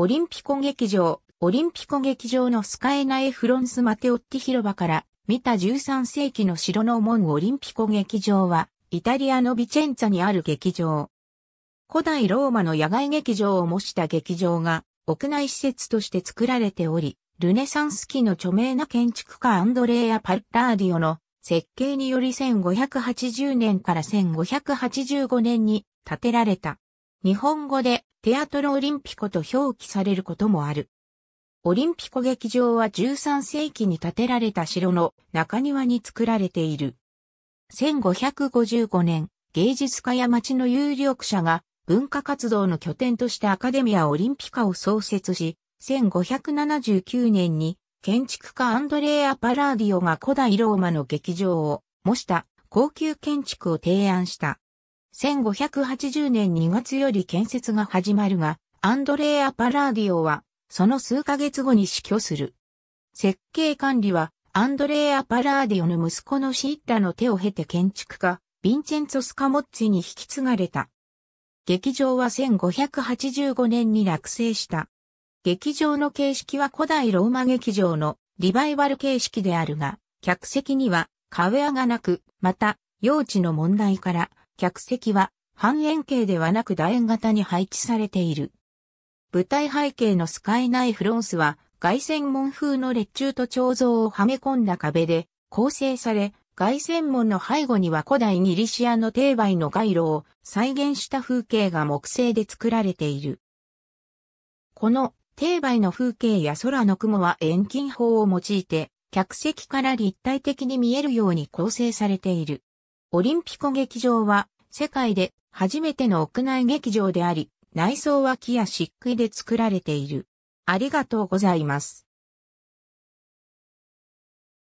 オリンピコ劇場、オリンピコ劇場のスカエナエフロンスマテオッティ広場から見た13世紀の城の門オリンピコ劇場は、イタリアのビチェンツァにある劇場。古代ローマの野外劇場を模した劇場が、屋内施設として作られており、ルネサンス期の著名な建築家アンドレーア・パッラーディオの設計により1580年から1585年に建てられた。日本語でテアトロオリンピコと表記されることもある。オリンピコ劇場は13世紀に建てられた城の中庭に作られている。1555年、芸術家や町の有力者が文化活動の拠点としてアカデミアオリンピカを創設し、1579年に建築家アンドレア・パラーディオが古代ローマの劇場を模した高級建築を提案した。1580年2月より建設が始まるが、アンドレア・パラーディオは、その数ヶ月後に死去する。設計管理は、アンドレア・パラーディオの息子のシッラの手を経て建築家、ヴィンチェンツォ・スカモッツィに引き継がれた。劇場は1585年に落成した。劇場の形式は古代ローマ劇場のリバイバル形式であるが、客席には壁屋がなく、また、用地の問題から、客席は半円形ではなく楕円型に配置されている。舞台背景のスカイナイフロンスは外線門風の列柱と彫像をはめ込んだ壁で構成され、外線門の背後には古代ギリシアの定売の街路を再現した風景が木製で作られている。この定売の風景や空の雲は遠近法を用いて客席から立体的に見えるように構成されている。オリンピコ劇場は世界で初めての屋内劇場であり、内装は木や漆喰で作られている。ありがとうございます。